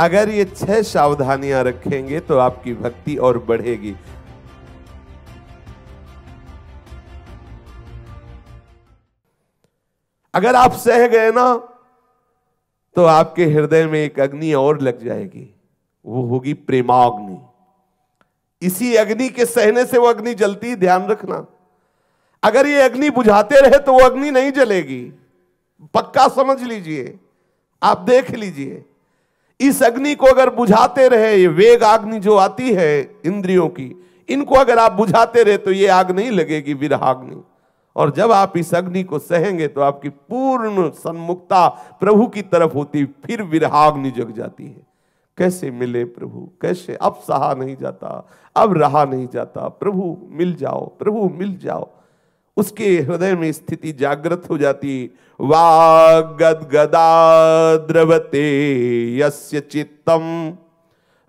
अगर ये छह सावधानियां रखेंगे तो आपकी भक्ति और बढ़ेगी अगर आप सह गए ना तो आपके हृदय में एक अग्नि और लग जाएगी वो होगी प्रेमाग्नि इसी अग्नि के सहने से वो अग्नि जलती ध्यान रखना अगर ये अग्नि बुझाते रहे तो वो अग्नि नहीं जलेगी पक्का समझ लीजिए आप देख लीजिए इस अग्नि को अगर बुझाते रहे ये वेग अग्नि जो आती है इंद्रियों की इनको अगर आप बुझाते रहे तो ये आग नहीं लगेगी विराग्नि और जब आप इस अग्नि को सहेंगे तो आपकी पूर्ण सन्मुखता प्रभु की तरफ होती फिर विराग्नि जग जाती है कैसे मिले प्रभु कैसे अब सहा नहीं जाता अब रहा नहीं जाता प्रभु मिल जाओ प्रभु मिल जाओ उसके हृदय में स्थिति जागृत हो जाती वागदगदा द्रवते यस्य चित्तम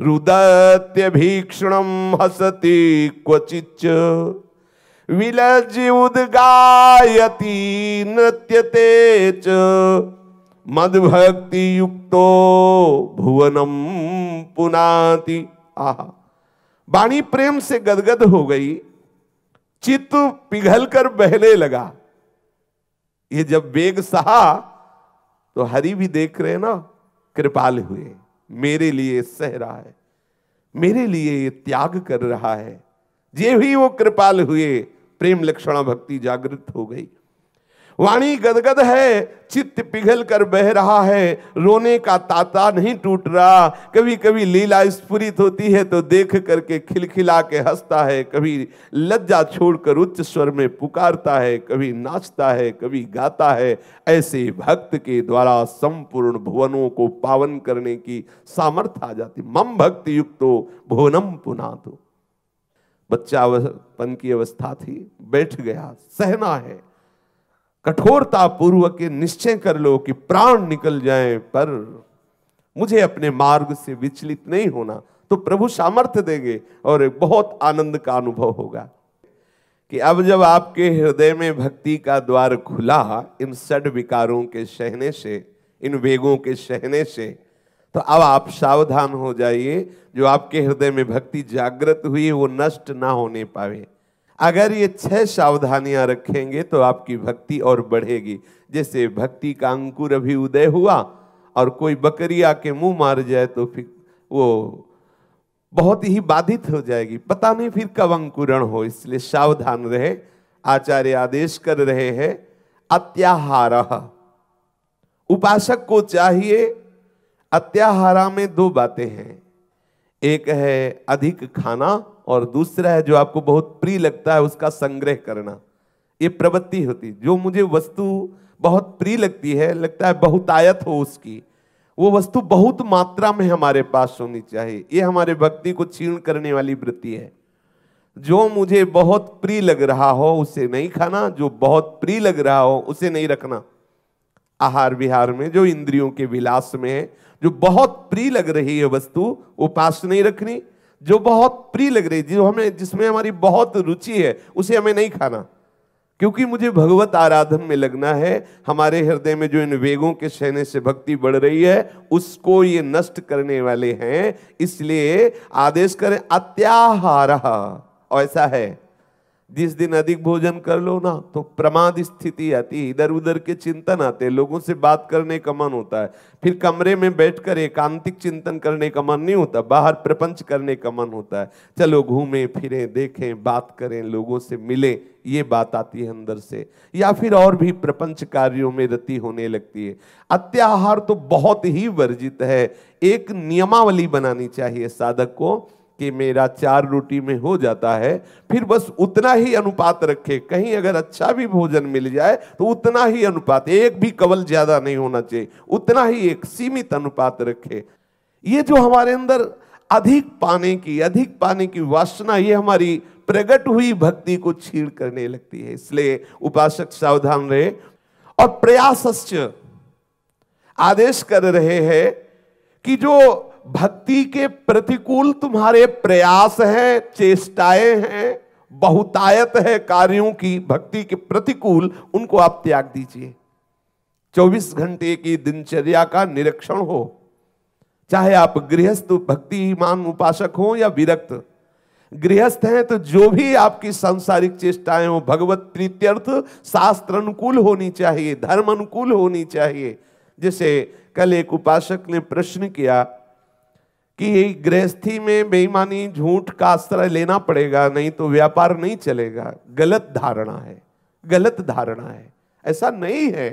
रुदत्य भीक्षणम हसती क्वचिच विलज्य उद्गायति नृत्यते च मदभक्ति युक्तो भुवनम पुनाति आहा वाणी प्रेम से गदगद हो गई चित्त पिघल कर बहने लगा ये जब वेग सहा तो हरि भी देख रहे ना कृपाल हुए मेरे लिए सह रहा है मेरे लिए ये त्याग कर रहा है जे भी वो कृपाल हुए प्रेम लक्षणा भक्ति जागृत हो गई वाणी गदगद है चित्त पिघल कर बह रहा है रोने का ताता नहीं टूट रहा कभी कभी लीला स्फुरित होती है तो देख करके खिलखिला के हंसता है कभी लज्जा छोड़कर उच्च स्वर में पुकारता है कभी नाचता है कभी गाता है ऐसे भक्त के द्वारा संपूर्ण भुवनों को पावन करने की सामर्थ आ जाती मम भक्ति युक्त हो भुवनम पुना तो बच्चा पन की अवस्था थी बैठ गया सहना है कठोरता पूर्वक निश्चय कर लो कि प्राण निकल जाए पर मुझे अपने मार्ग से विचलित नहीं होना तो प्रभु सामर्थ्य देंगे और एक बहुत आनंद का अनुभव होगा कि अब जब आपके हृदय में भक्ति का द्वार खुला इन सड विकारों के सहने से इन वेगों के सहने से तो अब आप सावधान हो जाइए जो आपके हृदय में भक्ति जागृत हुई वो नष्ट ना होने पावे अगर ये छह सावधानियां रखेंगे तो आपकी भक्ति और बढ़ेगी जैसे भक्ति का अंकुर अभी उदय हुआ और कोई बकरी आके मुंह मार जाए तो फिर वो बहुत ही बाधित हो जाएगी पता नहीं फिर कब अंकुरण हो इसलिए सावधान रहे आचार्य आदेश कर रहे हैं अत्याहार उपासक को चाहिए अत्याहारा में दो बातें हैं एक है अधिक खाना और दूसरा है जो आपको बहुत प्रिय लगता है उसका संग्रह करना ये प्रवृत्ति होती जो मुझे वस्तु बहुत प्रिय लगती है लगता है बहुतायत हो उसकी वो वस्तु बहुत मात्रा में हमारे पास होनी चाहिए ये हमारे भक्ति को छीण करने वाली वृत्ति है जो मुझे बहुत प्रिय लग रहा हो उसे नहीं खाना जो बहुत प्रिय लग रहा हो उसे नहीं रखना आहार विहार में जो इंद्रियों के विलास में है जो बहुत प्रिय लग रही है वस्तु वो पास नहीं रखनी जो बहुत प्रिय लग रही थी जो हमें जिसमें हमारी बहुत रुचि है उसे हमें नहीं खाना क्योंकि मुझे भगवत आराधन में लगना है हमारे हृदय में जो इन वेगों के सहने से भक्ति बढ़ रही है उसको ये नष्ट करने वाले हैं इसलिए आदेश करें अत्याहार ऐसा है जिस दिन अधिक भोजन कर लो ना तो प्रमाद स्थिति आती इधर उधर के चिंतन आते हैं लोगों से बात करने का मन होता है फिर कमरे में बैठकर एकांतिक चिंतन करने का मन नहीं होता बाहर प्रपंच करने का मन होता है चलो घूमें फिरें देखें बात करें लोगों से मिलें ये बात आती है अंदर से या फिर और भी प्रपंच कार्यों में रति होने लगती है अत्याहार तो बहुत ही वर्जित है एक नियमावली बनानी चाहिए साधक को कि मेरा चार रोटी में हो जाता है फिर बस उतना ही अनुपात रखे कहीं अगर अच्छा भी भोजन मिल जाए तो उतना ही अनुपात एक भी कवल ज़्यादा नहीं होना चाहिए उतना ही एक सीमित अनुपात रखे ये जो हमारे अंदर अधिक पाने की अधिक पाने की वासना ये हमारी प्रकट हुई भक्ति को छीड़ करने लगती है इसलिए उपासक सावधान रहे और प्रयास आदेश कर रहे हैं कि जो भक्ति के प्रतिकूल तुम्हारे प्रयास हैं चेष्टाएं हैं बहुतायत है कार्यों की भक्ति के प्रतिकूल उनको आप त्याग दीजिए 24 घंटे की दिनचर्या का निरीक्षण हो चाहे आप गृहस्थ भक्ति मान उपासक हो या विरक्त गृहस्थ हैं तो जो भी आपकी सांसारिक चेष्टाएं हो भगवत प्रीत्यर्थ शास्त्र अनुकूल होनी चाहिए धर्म अनुकूल होनी चाहिए जैसे कल एक उपासक ने प्रश्न किया कि गृहस्थी में बेईमानी झूठ का आश्रय लेना पड़ेगा नहीं तो व्यापार नहीं चलेगा गलत धारणा है गलत धारणा है ऐसा नहीं है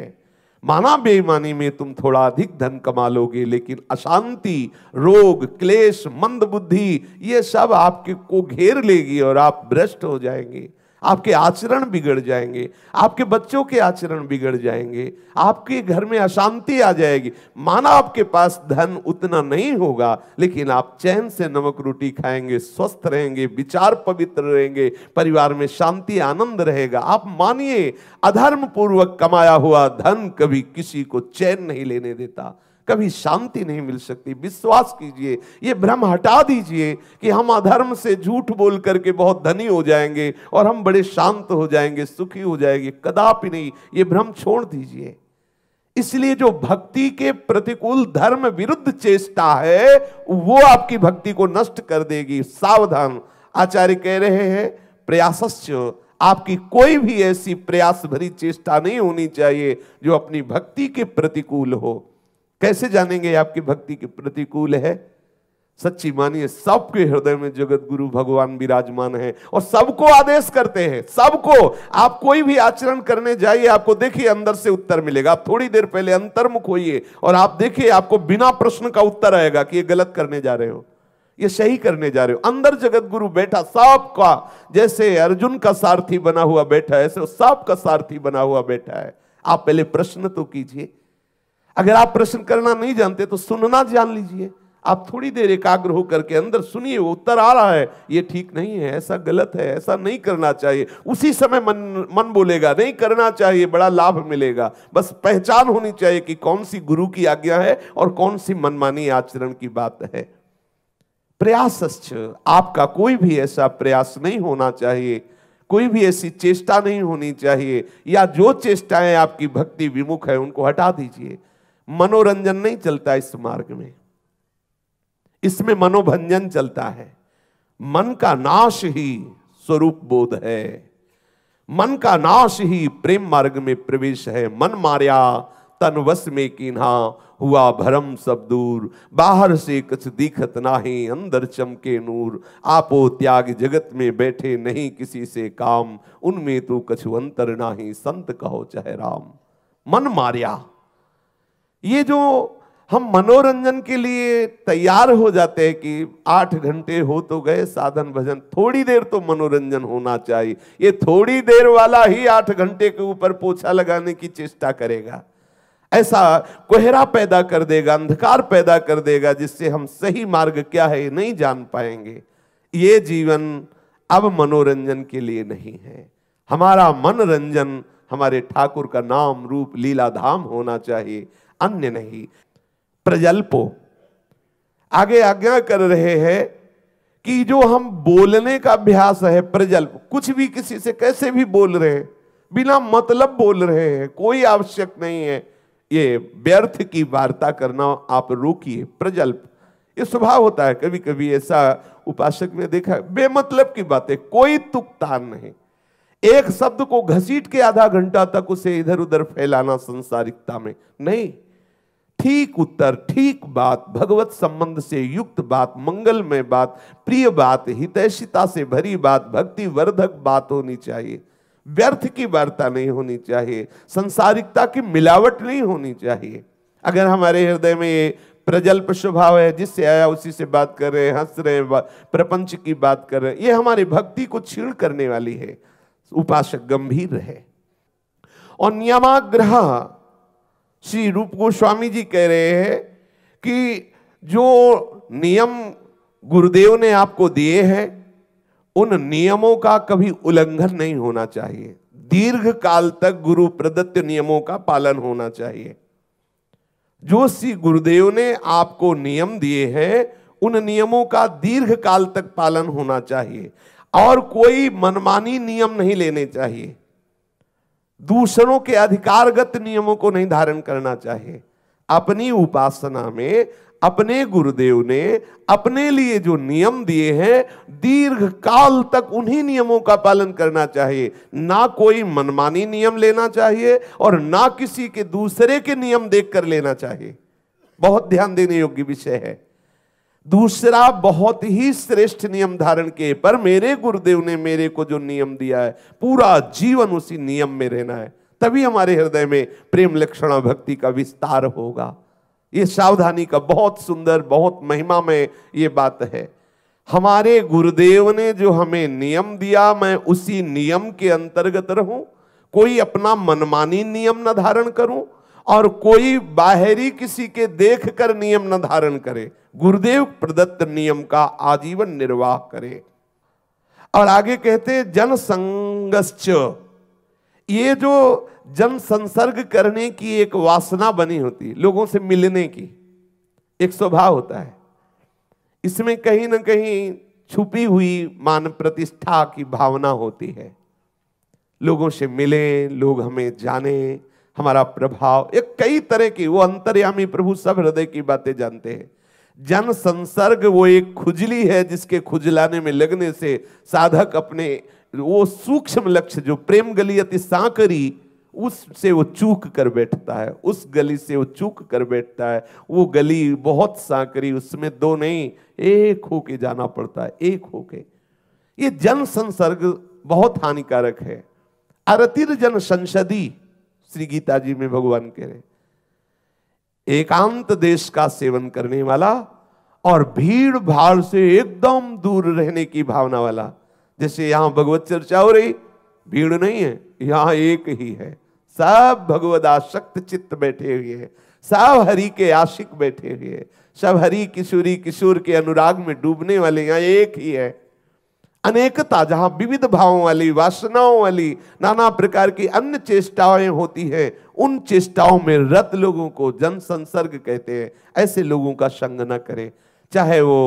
माना बेईमानी में तुम थोड़ा अधिक धन कमा लोगे लेकिन अशांति रोग क्लेश मंद बुद्धि ये सब आपके को घेर लेगी और आप भ्रष्ट हो जाएंगे आपके आचरण बिगड़ जाएंगे आपके बच्चों के आचरण बिगड़ जाएंगे आपके घर में अशांति आ जाएगी माना आपके पास धन उतना नहीं होगा लेकिन आप चैन से नमक रोटी खाएंगे स्वस्थ रहेंगे विचार पवित्र रहेंगे परिवार में शांति आनंद रहेगा आप मानिए अधर्म पूर्वक कमाया हुआ धन कभी किसी को चैन नहीं लेने देता कभी शांति नहीं मिल सकती विश्वास कीजिए ये भ्रम हटा दीजिए कि हम अधर्म से झूठ बोल करके बहुत धनी हो जाएंगे और हम बड़े शांत हो जाएंगे सुखी हो जाएंगे कदापि नहीं ये भ्रम छोड़ दीजिए इसलिए जो भक्ति के प्रतिकूल धर्म विरुद्ध चेष्टा है वो आपकी भक्ति को नष्ट कर देगी सावधान आचार्य कह रहे हैं प्रयास आपकी कोई भी ऐसी प्रयास भरी चेष्टा नहीं होनी चाहिए जो अपनी भक्ति के प्रतिकूल हो कैसे जानेंगे आपकी भक्ति के प्रतिकूल है सच्ची मानिए सबके हृदय में जगत गुरु भगवान विराजमान है और सबको आदेश करते हैं सबको आप कोई भी आचरण करने जाइए आपको देखिए अंदर से उत्तर मिलेगा आप थोड़ी देर पहले अंतर्मुख होइए और आप देखिए आपको बिना प्रश्न का उत्तर आएगा कि ये गलत करने जा रहे हो ये सही करने जा रहे हो अंदर जगत गुरु बैठा सबका जैसे अर्जुन का सारथी बना हुआ बैठा है ऐसे सबका सारथी बना हुआ बैठा है आप पहले प्रश्न तो कीजिए अगर आप प्रश्न करना नहीं जानते तो सुनना जान लीजिए आप थोड़ी देर एकाग्र होकर के अंदर सुनिए उत्तर आ रहा है ये ठीक नहीं है ऐसा गलत है ऐसा नहीं करना चाहिए उसी समय मन मन बोलेगा नहीं करना चाहिए बड़ा लाभ मिलेगा बस पहचान होनी चाहिए कि कौन सी गुरु की आज्ञा है और कौन सी मनमानी आचरण की बात है प्रयास आपका कोई भी ऐसा प्रयास नहीं होना चाहिए कोई भी ऐसी चेष्टा नहीं होनी चाहिए या जो चेष्टाएं आपकी भक्ति विमुख है उनको हटा दीजिए मनोरंजन नहीं चलता इस मार्ग में इसमें मनोभंजन चलता है मन का नाश ही स्वरूप बोध है मन का नाश ही प्रेम मार्ग में प्रवेश है मन मार्या तन वश में किन्हा हुआ भरम सब दूर बाहर से कुछ दिखत नाही अंदर चमके नूर आपो त्याग जगत में बैठे नहीं किसी से काम उनमें तो कछु अंतर नाही संत कहो चह राम मन मार्या ये जो हम मनोरंजन के लिए तैयार हो जाते हैं कि आठ घंटे हो तो गए साधन भजन थोड़ी देर तो मनोरंजन होना चाहिए ये थोड़ी देर वाला ही आठ घंटे के ऊपर पोछा लगाने की चेष्टा करेगा ऐसा कोहरा पैदा कर देगा अंधकार पैदा कर देगा जिससे हम सही मार्ग क्या है नहीं जान पाएंगे ये जीवन अब मनोरंजन के लिए नहीं है हमारा मनोरंजन हमारे ठाकुर का नाम रूप लीला धाम होना चाहिए अन्य नहीं प्रजल्पो आगे आज्ञा कर रहे हैं कि जो हम बोलने का अभ्यास है प्रजल्प कुछ भी किसी से कैसे भी बोल रहे हैं बिना मतलब बोल रहे हैं कोई आवश्यक नहीं है ये व्यर्थ की वार्ता करना आप रोकिए प्रजल्प ये स्वभाव होता है कभी कभी ऐसा उपासक में देखा बेमतलब की बातें कोई तुकतान नहीं एक शब्द को घसीट के आधा घंटा तक उसे इधर उधर फैलाना संसारिकता में नहीं ठीक उत्तर ठीक बात भगवत संबंध से युक्त बात मंगल में बात प्रिय बात हितैषिता से भरी बात भक्ति वर्धक बात होनी चाहिए व्यर्थ की वार्ता नहीं होनी चाहिए संसारिकता की मिलावट नहीं होनी चाहिए अगर हमारे हृदय में ये प्रजल्प स्वभाव है जिससे आया उसी से बात कर रहे हैं हंस रहे हैं प्रपंच की बात कर रहे हैं ये हमारी भक्ति को छीण करने वाली है उपासक गंभीर रहे और नियमाग्रह श्री रूप गोस्वामी जी कह रहे हैं कि जो नियम गुरुदेव ने आपको दिए हैं उन नियमों का कभी उल्लंघन नहीं होना चाहिए दीर्घ काल तक गुरु प्रदत्त नियमों का पालन होना चाहिए जो श्री गुरुदेव ने आपको नियम दिए हैं उन नियमों का दीर्घ काल तक पालन होना चाहिए और कोई मनमानी नियम नहीं लेने चाहिए दूसरों के अधिकारगत नियमों को नहीं धारण करना चाहिए अपनी उपासना में अपने गुरुदेव ने अपने लिए जो नियम दिए हैं दीर्घ काल तक उन्हीं नियमों का पालन करना चाहिए ना कोई मनमानी नियम लेना चाहिए और ना किसी के दूसरे के नियम देख कर लेना चाहिए बहुत ध्यान देने योग्य विषय है दूसरा बहुत ही श्रेष्ठ नियम धारण किए पर मेरे गुरुदेव ने मेरे को जो नियम दिया है पूरा जीवन उसी नियम में रहना है तभी हमारे हृदय में प्रेम लक्षण भक्ति का विस्तार होगा ये सावधानी का बहुत सुंदर बहुत महिमा में ये बात है हमारे गुरुदेव ने जो हमें नियम दिया मैं उसी नियम के अंतर्गत रहूं कोई अपना मनमानी नियम न धारण करूं और कोई बाहरी किसी के देख कर नियम न धारण करे गुरुदेव प्रदत्त नियम का आजीवन निर्वाह करें और आगे कहते हैं जनसंगश्च ये जो जन संसर्ग करने की एक वासना बनी होती है लोगों से मिलने की एक स्वभाव होता है इसमें कहीं ना कहीं छुपी हुई मान प्रतिष्ठा की भावना होती है लोगों से मिले लोग हमें जाने हमारा प्रभाव एक कई तरह की वो अंतर्यामी प्रभु सब हृदय की बातें जानते हैं जन संसर्ग वो एक खुजली है जिसके खुजलाने में लगने से साधक अपने वो सूक्ष्म लक्ष्य जो प्रेम गली अति सांकरी उससे वो चूक कर बैठता है उस गली से वो चूक कर बैठता है वो गली बहुत सांकरी उसमें दो नहीं एक होके जाना पड़ता है एक होके ये जन संसर्ग बहुत हानिकारक है अरतिर जन संसदी श्री गीता जी में भगवान कह रहे एकांत देश का सेवन करने वाला और भीड़ भाड़ से एकदम दूर रहने की भावना वाला जैसे यहां भगवत चर्चा हो रही भीड़ नहीं है यहां एक ही है सब भगवत आसक्त चित्त बैठे हुए हैं सब हरि के आशिक बैठे हुए हैं सब हरि किशोरी किशोर के अनुराग में डूबने वाले यहाँ एक ही है अनेकता जहां विविध भावों वाली वासनाओं वाली नाना प्रकार की अन्य चेष्टाएं होती है उन चेष्टाओं में रत लोगों को जन संसर्ग कहते हैं ऐसे लोगों का संग न करें चाहे वो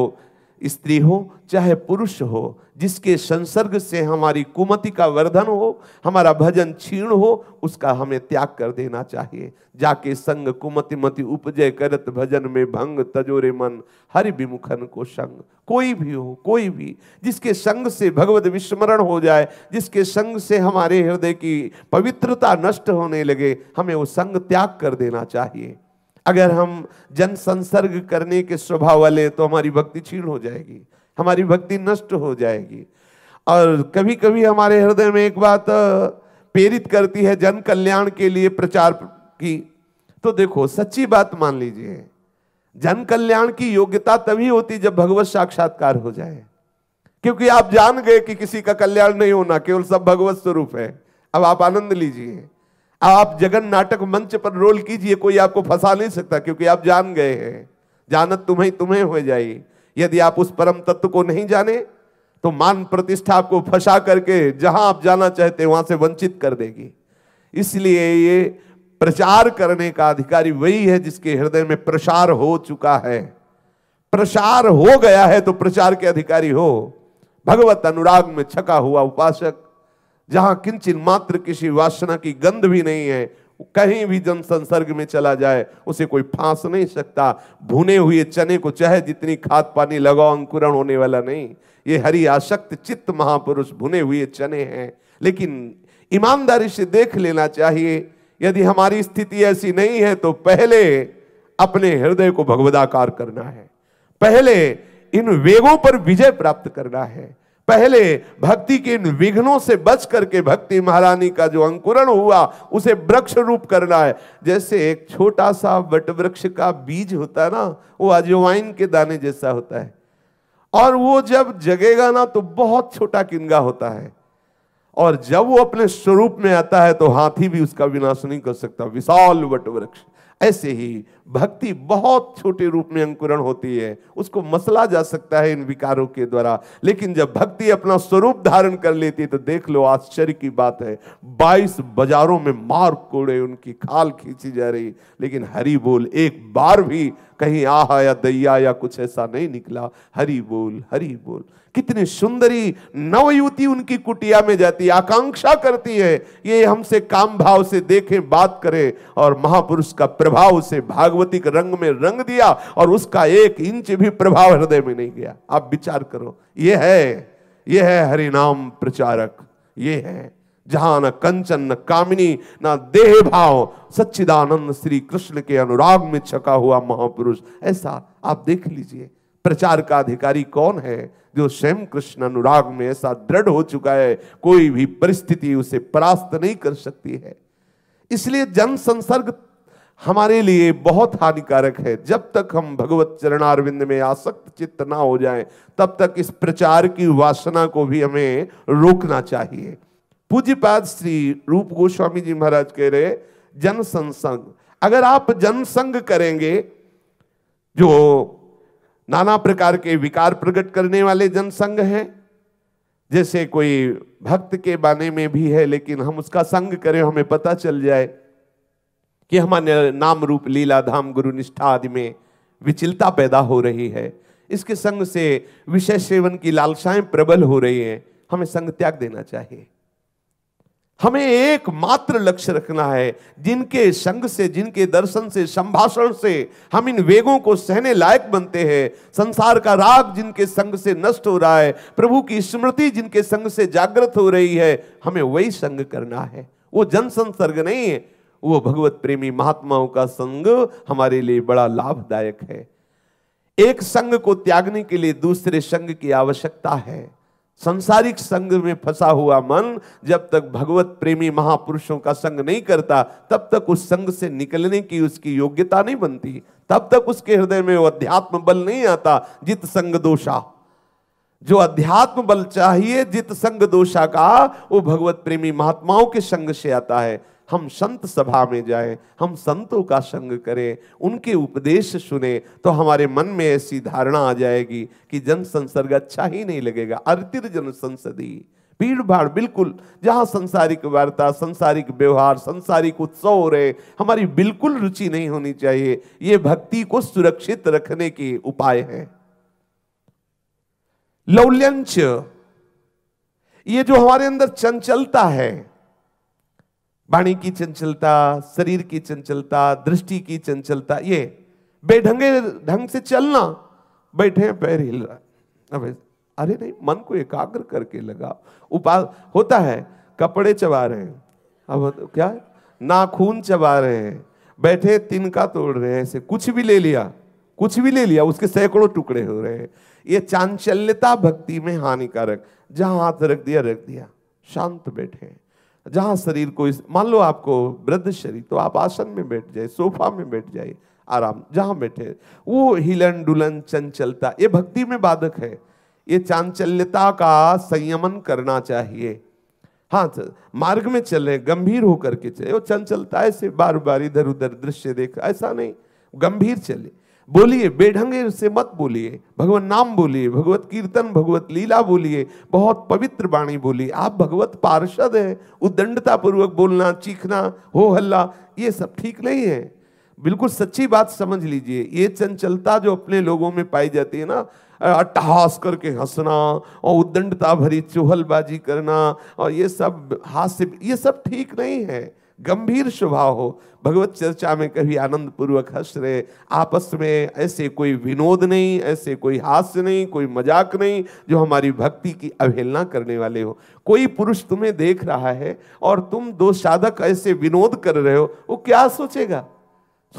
स्त्री हो चाहे पुरुष हो जिसके संसर्ग से हमारी कुमति का वर्धन हो हमारा भजन क्षीण हो उसका हमें त्याग कर देना चाहिए जाके संग कुमति मति उपजय करत भजन में भंग तजोरे मन हरि विमुखन को संग कोई भी हो कोई भी जिसके संग से भगवत विस्मरण हो जाए जिसके संग से हमारे हृदय की पवित्रता नष्ट होने लगे हमें वो संग त्याग कर देना चाहिए अगर हम जन संसर्ग करने के स्वभाव वाले तो हमारी भक्ति क्षीण हो जाएगी हमारी भक्ति नष्ट हो जाएगी और कभी कभी हमारे हृदय में एक बात प्रेरित करती है जन कल्याण के लिए प्रचार की तो देखो सच्ची बात मान लीजिए जन कल्याण की योग्यता तभी होती जब भगवत साक्षात्कार हो जाए क्योंकि आप जान गए कि किसी का कल्याण नहीं होना केवल सब भगवत स्वरूप है अब आप आनंद लीजिए आप जगन नाटक मंच पर रोल कीजिए कोई आपको फंसा नहीं सकता क्योंकि आप जान गए हैं जानत तुम्हें तुम्हें हो जाए यदि आप उस परम तत्व को नहीं जाने तो मान प्रतिष्ठा आपको फंसा करके जहां आप जाना चाहते वहां से वंचित कर देगी इसलिए ये प्रचार करने का अधिकारी वही है जिसके हृदय में प्रसार हो चुका है प्रसार हो गया है तो प्रचार के अधिकारी हो भगवत अनुराग में छका हुआ उपासक जहां किंचन मात्र किसी वासना की गंध भी नहीं है कहीं भी जन संसर्ग में चला जाए उसे कोई फांस नहीं सकता भुने हुए चने को चाहे जितनी खाद पानी लगाओ अंकुरण होने वाला नहीं ये हरि आशक्त चित्त महापुरुष भुने हुए चने हैं लेकिन ईमानदारी से देख लेना चाहिए यदि हमारी स्थिति ऐसी नहीं है तो पहले अपने हृदय को भगवदाकार करना है पहले इन वेगों पर विजय प्राप्त करना है पहले भक्ति के इन विघ्नों से बच करके भक्ति महारानी का जो अंकुरण हुआ उसे वृक्ष रूप करना है जैसे एक छोटा सा वट वृक्ष का बीज होता है ना वो अजवाइन के दाने जैसा होता है और वो जब जगेगा ना तो बहुत छोटा किनगा होता है और जब वो अपने स्वरूप में आता है तो हाथी भी उसका विनाश नहीं कर सकता विशाल वट वृक्ष ऐसे ही भक्ति बहुत छोटे रूप में अंकुरण होती है उसको मसला जा सकता है इन विकारों के द्वारा लेकिन जब भक्ति अपना स्वरूप धारण कर लेती है तो देख लो आश्चर्य की बात है बाईस बाजारों में मार कोड़े उनकी खाल खींची जा रही लेकिन हरि बोल एक बार भी कहीं आह या दैया या कुछ ऐसा नहीं निकला हरी बोल हरी बोल कितने सुंदरी नवयुवती उनकी कुटिया में जाती आकांक्षा करती है ये हमसे काम भाव से देखें बात करें और महापुरुष का प्रभाव उसे भागवती रंग में रंग दिया और उसका एक इंच भी प्रभाव हृदय में नहीं गया आप विचार करो ये है ये है हरिनाम प्रचारक ये है जहां न कंचन न कामिनी न देह भाव सच्चिदानंद श्री कृष्ण के अनुराग में छका हुआ महापुरुष ऐसा आप देख लीजिए प्रचार का अधिकारी कौन है जो स्वयं कृष्ण अनुराग में ऐसा दृढ़ हो चुका है कोई भी परिस्थिति उसे परास्त नहीं कर सकती है इसलिए जन संसर्ग हमारे लिए बहुत हानिकारक है जब तक हम भगवत चरणारविंद में आसक्त चित्त ना हो जाएं, तब तक इस प्रचार की वासना को भी हमें रोकना चाहिए पूज्यपाद श्री रूप गोस्वामी जी महाराज कह रहे जन संसंग अगर आप जनसंग करेंगे जो नाना प्रकार के विकार प्रकट करने वाले जनसंग हैं जैसे कोई भक्त के बाने में भी है लेकिन हम उसका संग करें हमें पता चल जाए कि हमारे नाम रूप लीला धाम गुरु निष्ठा आदि में विचिलता पैदा हो रही है इसके संग से विषय सेवन की लालसाएं प्रबल हो रही हैं हमें संग त्याग देना चाहिए हमें एक मात्र लक्ष्य रखना है जिनके संग से जिनके दर्शन से संभाषण से हम इन वेगों को सहने लायक बनते हैं संसार का राग जिनके संग से नष्ट हो रहा है प्रभु की स्मृति जिनके संग से जागृत हो रही है हमें वही संग करना है वो जन संसर्ग नहीं है वो भगवत प्रेमी महात्माओं का संग हमारे लिए बड़ा लाभदायक है एक संग को त्यागने के लिए दूसरे संग की आवश्यकता है संसारिक संग में फंसा हुआ मन जब तक भगवत प्रेमी महापुरुषों का संग नहीं करता तब तक उस संग से निकलने की उसकी योग्यता नहीं बनती तब तक उसके हृदय में वो अध्यात्म बल नहीं आता जित संग दोषा जो अध्यात्म बल चाहिए जित संग दोषा का वो भगवत प्रेमी महात्माओं के संग से आता है हम संत सभा में जाएं हम संतों का संग करें उनके उपदेश सुने तो हमारे मन में ऐसी धारणा आ जाएगी कि जन संसर्ग अच्छा ही नहीं लगेगा अर्तिर जन संसदी भीड़ भाड़ बिल्कुल जहां संसारिक वार्ता संसारिक व्यवहार संसारिक उत्सव हो रहे हमारी बिल्कुल रुचि नहीं होनी चाहिए ये भक्ति को सुरक्षित रखने के उपाय हैं लौल्यंच ये जो हमारे अंदर चंचलता है वाणी की चंचलता शरीर की चंचलता दृष्टि की चंचलता ये बेढंगे ढंग से चलना बैठे पैर हिल रहा है अब अरे नहीं मन को एकाग्र करके लगा उपास होता है कपड़े चबा रहे हैं अब तो क्या नाखून चबा रहे हैं बैठे तिनका तोड़ रहे हैं ऐसे कुछ भी ले लिया कुछ भी ले लिया उसके सैकड़ों टुकड़े हो रहे हैं ये चांचल्यता भक्ति में हानिकारक जहां हाथ रख दिया रख दिया शांत बैठे हैं जहां शरीर को इस मान लो आपको वृद्ध शरीर तो आप आसन में बैठ जाए सोफा में बैठ जाए आराम जहां बैठे वो हिलन डुलन चंचलता ये भक्ति में बाधक है ये चांचल्यता का संयमन करना चाहिए हाँ तो मार्ग में चले गंभीर होकर के चले वो चंचलता ऐसे बार बार इधर उधर दृश्य देख ऐसा नहीं गंभीर चले बोलिए बेढंगे से मत बोलिए भगवत नाम बोलिए भगवत कीर्तन भगवत लीला बोलिए बहुत पवित्र वाणी बोलिए आप भगवत पार्षद हैं उदंडता पूर्वक बोलना चीखना हो हल्ला ये सब ठीक नहीं है बिल्कुल सच्ची बात समझ लीजिए ये चंचलता जो अपने लोगों में पाई जाती है ना अट्टहास करके हंसना और उद्दंडता भरी चूहलबाजी करना और ये सब हास्य ये सब ठीक नहीं है गंभीर स्वभाव हो भगवत चर्चा में कभी आनंद पूर्वक हंस रहे आपस में ऐसे कोई विनोद नहीं ऐसे कोई हास्य नहीं कोई मजाक नहीं जो हमारी भक्ति की अवहेलना करने वाले हो कोई पुरुष तुम्हें देख रहा है और तुम दो साधक ऐसे विनोद कर रहे हो वो क्या सोचेगा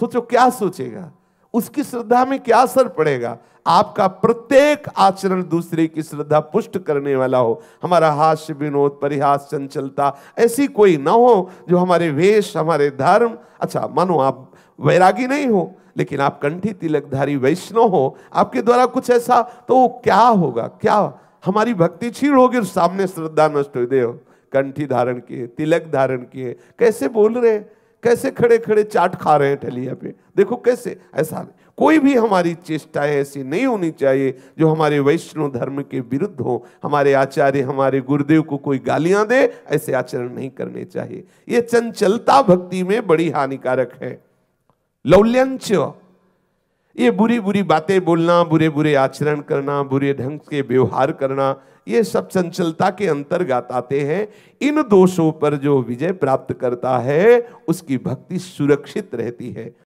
सोचो क्या सोचेगा उसकी श्रद्धा में क्या असर पड़ेगा आपका प्रत्येक आचरण दूसरे की श्रद्धा पुष्ट करने वाला हो हमारा हास्य विनोद परिहास चंचलता ऐसी कोई ना हो जो हमारे वेश हमारे धर्म अच्छा मानो आप वैरागी नहीं हो लेकिन आप कंठी तिलकधारी वैष्णव हो आपके द्वारा कुछ ऐसा तो क्या होगा क्या हमारी भक्ति छीण होगी सामने श्रद्धा नष्ट हो दे कंठी धारण किए तिलक धारण किए कैसे बोल रहे हैं कैसे खड़े खड़े चाट खा रहे हैं ठलिया पे देखो कैसे ऐसा नहीं कोई भी हमारी चेष्टाएं ऐसी नहीं होनी चाहिए जो हमारे वैष्णव धर्म के विरुद्ध हो हमारे आचार्य हमारे गुरुदेव को कोई गालियां दे ऐसे आचरण नहीं करने चाहिए ये चंचलता भक्ति में बड़ी हानिकारक है लौल्यंच ये बुरी बुरी बातें बोलना बुरे बुरे आचरण करना बुरे ढंग के व्यवहार करना ये सब चंचलता के अंतर्गत आते हैं इन दोषों पर जो विजय प्राप्त करता है उसकी भक्ति सुरक्षित रहती है